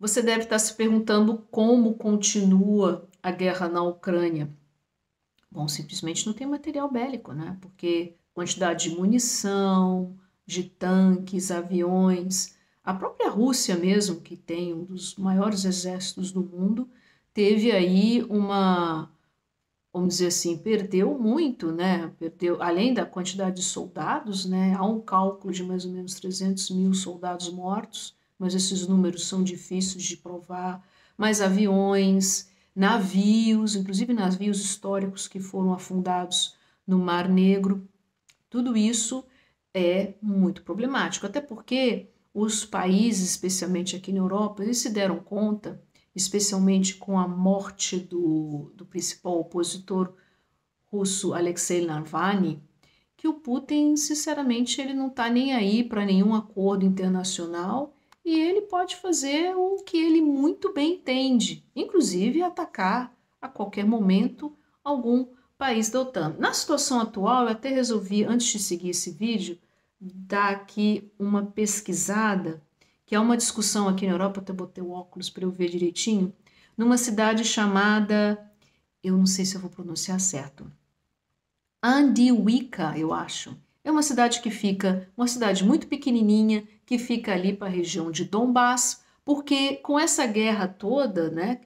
Você deve estar se perguntando como continua a guerra na Ucrânia. Bom, simplesmente não tem material bélico, né? Porque quantidade de munição, de tanques, aviões. A própria Rússia, mesmo, que tem um dos maiores exércitos do mundo, teve aí uma. Vamos dizer assim, perdeu muito, né? Perdeu, além da quantidade de soldados, né? Há um cálculo de mais ou menos 300 mil soldados mortos mas esses números são difíceis de provar. Mais aviões, navios, inclusive navios históricos que foram afundados no Mar Negro, tudo isso é muito problemático, até porque os países, especialmente aqui na Europa, eles se deram conta, especialmente com a morte do, do principal opositor russo Alexei Navalny, que o Putin, sinceramente, ele não está nem aí para nenhum acordo internacional e ele pode fazer o que ele muito bem entende, inclusive atacar a qualquer momento algum país da OTAN. Na situação atual, eu até resolvi, antes de seguir esse vídeo, dar aqui uma pesquisada, que é uma discussão aqui na Europa, até botei o óculos para eu ver direitinho, numa cidade chamada, eu não sei se eu vou pronunciar certo, Andiwika, eu acho. É uma cidade que fica, uma cidade muito pequenininha, que fica ali para a região de Donbass, porque com essa guerra toda, né,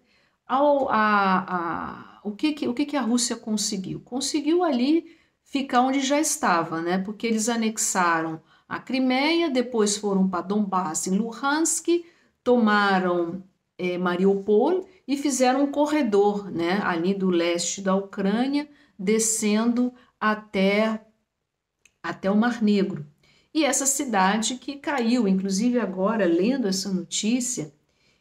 ao, a, a, o, que, que, o que, que a Rússia conseguiu? Conseguiu ali ficar onde já estava, né, porque eles anexaram a Crimeia, depois foram para Donbass, em Luhansk, tomaram é, Mariupol e fizeram um corredor né, ali do leste da Ucrânia, descendo até até o Mar Negro. E essa cidade que caiu, inclusive agora lendo essa notícia,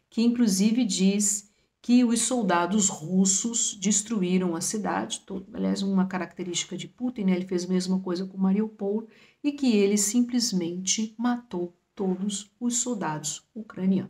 que inclusive diz que os soldados russos destruíram a cidade, todo, aliás, uma característica de Putin, né? ele fez a mesma coisa com Mariupol, e que ele simplesmente matou todos os soldados ucranianos.